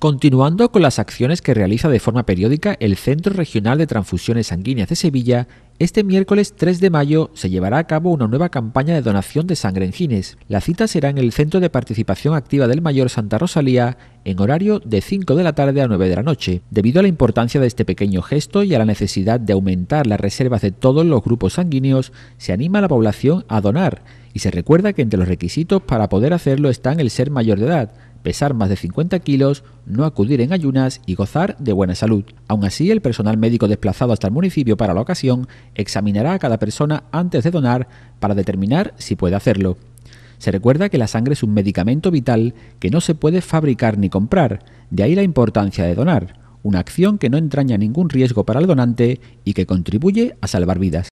continuando con las acciones que realiza de forma periódica el Centro Regional de Transfusiones Sanguíneas de Sevilla, este miércoles 3 de mayo se llevará a cabo una nueva campaña de donación de sangre en Gines. La cita será en el Centro de Participación Activa del Mayor Santa Rosalía en horario de 5 de la tarde a 9 de la noche. Debido a la importancia de este pequeño gesto y a la necesidad de aumentar las reservas de todos los grupos sanguíneos, se anima a la población a donar y se recuerda que entre los requisitos para poder hacerlo están el ser mayor de edad, pesar más de 50 kilos, no acudir en ayunas y gozar de buena salud. Aún así, el personal médico desplazado hasta el municipio para la ocasión examinará a cada persona antes de donar para determinar si puede hacerlo. Se recuerda que la sangre es un medicamento vital que no se puede fabricar ni comprar, de ahí la importancia de donar, una acción que no entraña ningún riesgo para el donante y que contribuye a salvar vidas.